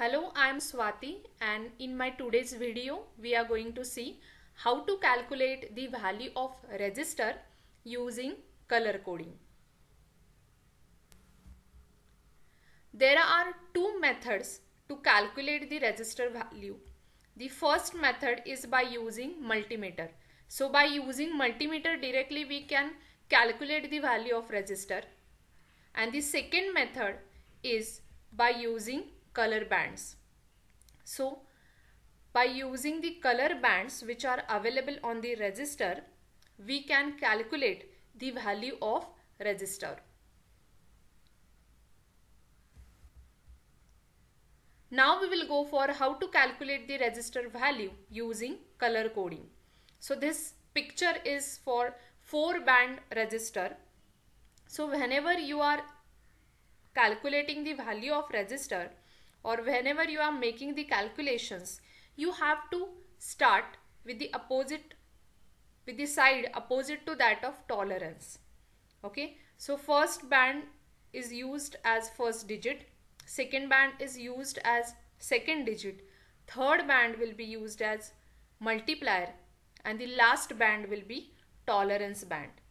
Hello, I am Swati and in my today's video we are going to see how to calculate the value of resistor using color coding. There are two methods to calculate the resistor value. The first method is by using multimeter. So by using multimeter directly we can calculate the value of resistor and the second method is by using color bands. So by using the color bands which are available on the register, we can calculate the value of register. Now we will go for how to calculate the register value using color coding. So this picture is for 4 band register. So whenever you are calculating the value of register, or whenever you are making the calculations you have to start with the opposite with the side opposite to that of tolerance okay so first band is used as first digit second band is used as second digit third band will be used as multiplier and the last band will be tolerance band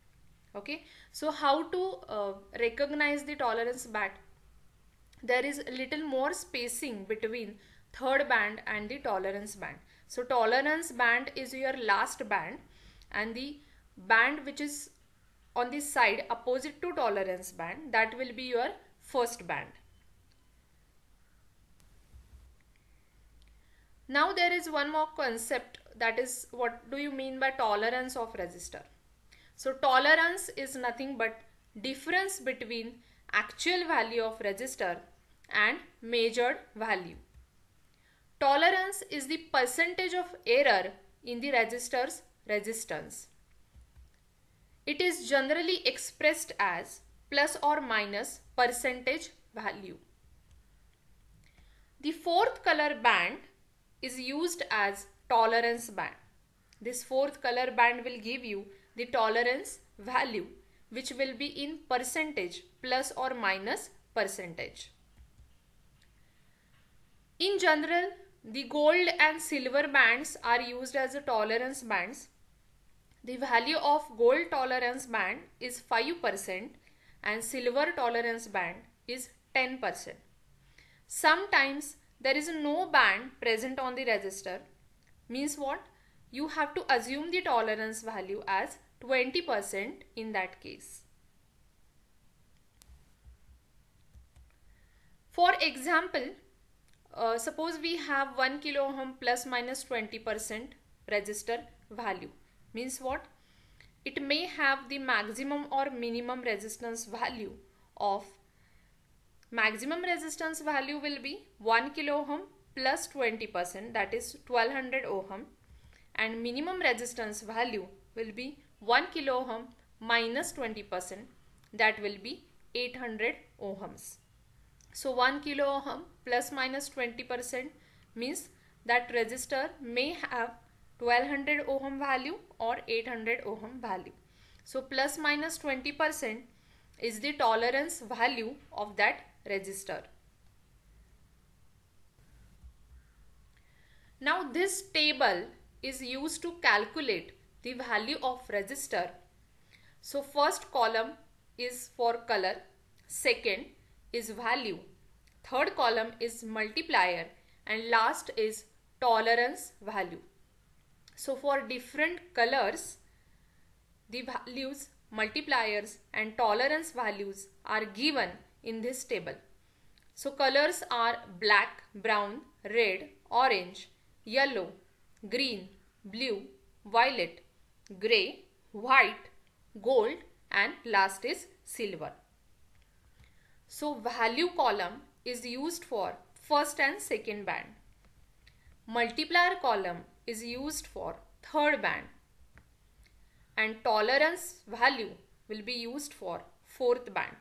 okay so how to uh, recognize the tolerance band there is a little more spacing between third band and the tolerance band. So tolerance band is your last band and the band which is on the side opposite to tolerance band that will be your first band. Now there is one more concept that is what do you mean by tolerance of resistor. So tolerance is nothing but difference between actual value of resistor and measured value. Tolerance is the percentage of error in the resistor's resistance. It is generally expressed as plus or minus percentage value. The fourth color band is used as tolerance band. This fourth color band will give you the tolerance value which will be in percentage plus or minus percentage. In general, the gold and silver bands are used as a tolerance bands. The value of gold tolerance band is 5% and silver tolerance band is 10%. Sometimes there is no band present on the register. Means what? You have to assume the tolerance value as 20% in that case. For example, uh, suppose we have 1 kilo ohm plus minus 20% resistor value means what? It may have the maximum or minimum resistance value of maximum resistance value will be 1 kilo ohm plus 20% that is 1200 ohm and minimum resistance value will be 1 kilo ohm minus 20% that will be 800 ohms. So 1 kilo ohm plus minus 20% means that resistor may have 1200 ohm value or 800 ohm value. So plus minus 20% is the tolerance value of that resistor. Now this table is used to calculate the value of resistor. So first column is for color, second is value, third column is multiplier and last is tolerance value. So for different colors, the values, multipliers and tolerance values are given in this table. So colors are black, brown, red, orange, yellow, green, blue, violet grey, white, gold and last is silver. So value column is used for first and second band. Multiplier column is used for third band. And tolerance value will be used for fourth band.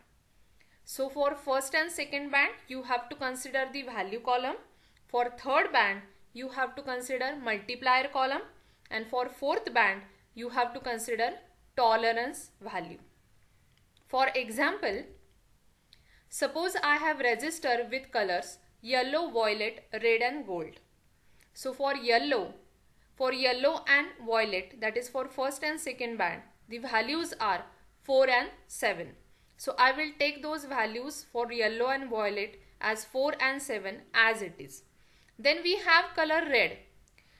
So for first and second band you have to consider the value column. For third band you have to consider multiplier column and for fourth band you have to consider tolerance value. For example, suppose I have register with colors yellow, violet, red and gold. So for yellow, for yellow and violet that is for first and second band the values are 4 and 7. So I will take those values for yellow and violet as 4 and 7 as it is. Then we have color red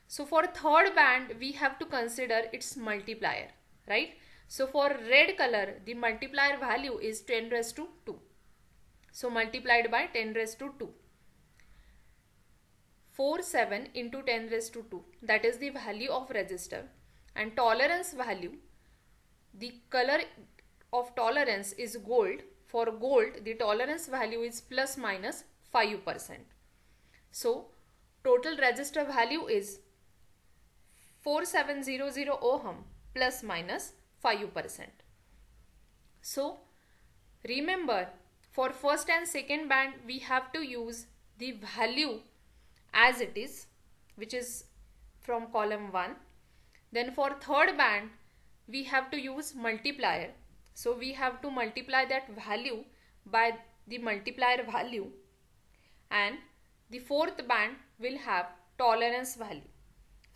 so for third band, we have to consider its multiplier, right? So for red color, the multiplier value is 10 raised to 2. So multiplied by 10 raised to 2. 7 into 10 raised to 2 that is the value of resistor and tolerance value the color of tolerance is gold for gold the tolerance value is plus minus 5 percent so total resistor value is 4700 ohm plus minus 5%. So remember for first and second band we have to use the value as it is which is from column 1. Then for third band we have to use multiplier. So we have to multiply that value by the multiplier value and the fourth band will have tolerance value.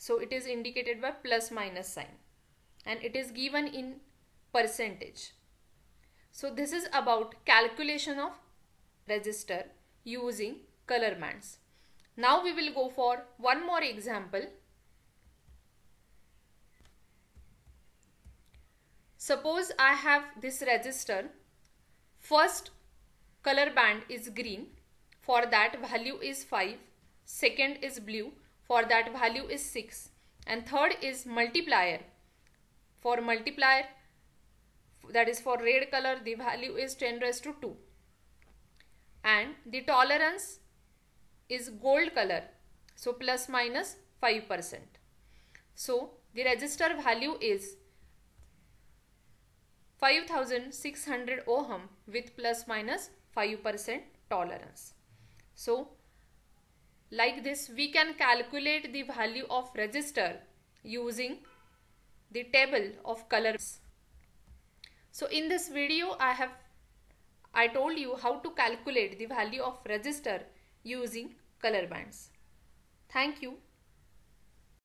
So it is indicated by plus minus sign and it is given in percentage. So this is about calculation of resistor using color bands. Now we will go for one more example. Suppose I have this resistor. First color band is green. For that value is 5. Second is blue for that value is 6 and third is multiplier for multiplier that is for red color the value is 10 raised to 2 and the tolerance is gold color so plus minus 5 percent so the resistor value is 5600 ohm with plus minus 5 percent tolerance so like this we can calculate the value of register using the table of colors. So in this video I have I told you how to calculate the value of register using color bands. Thank you.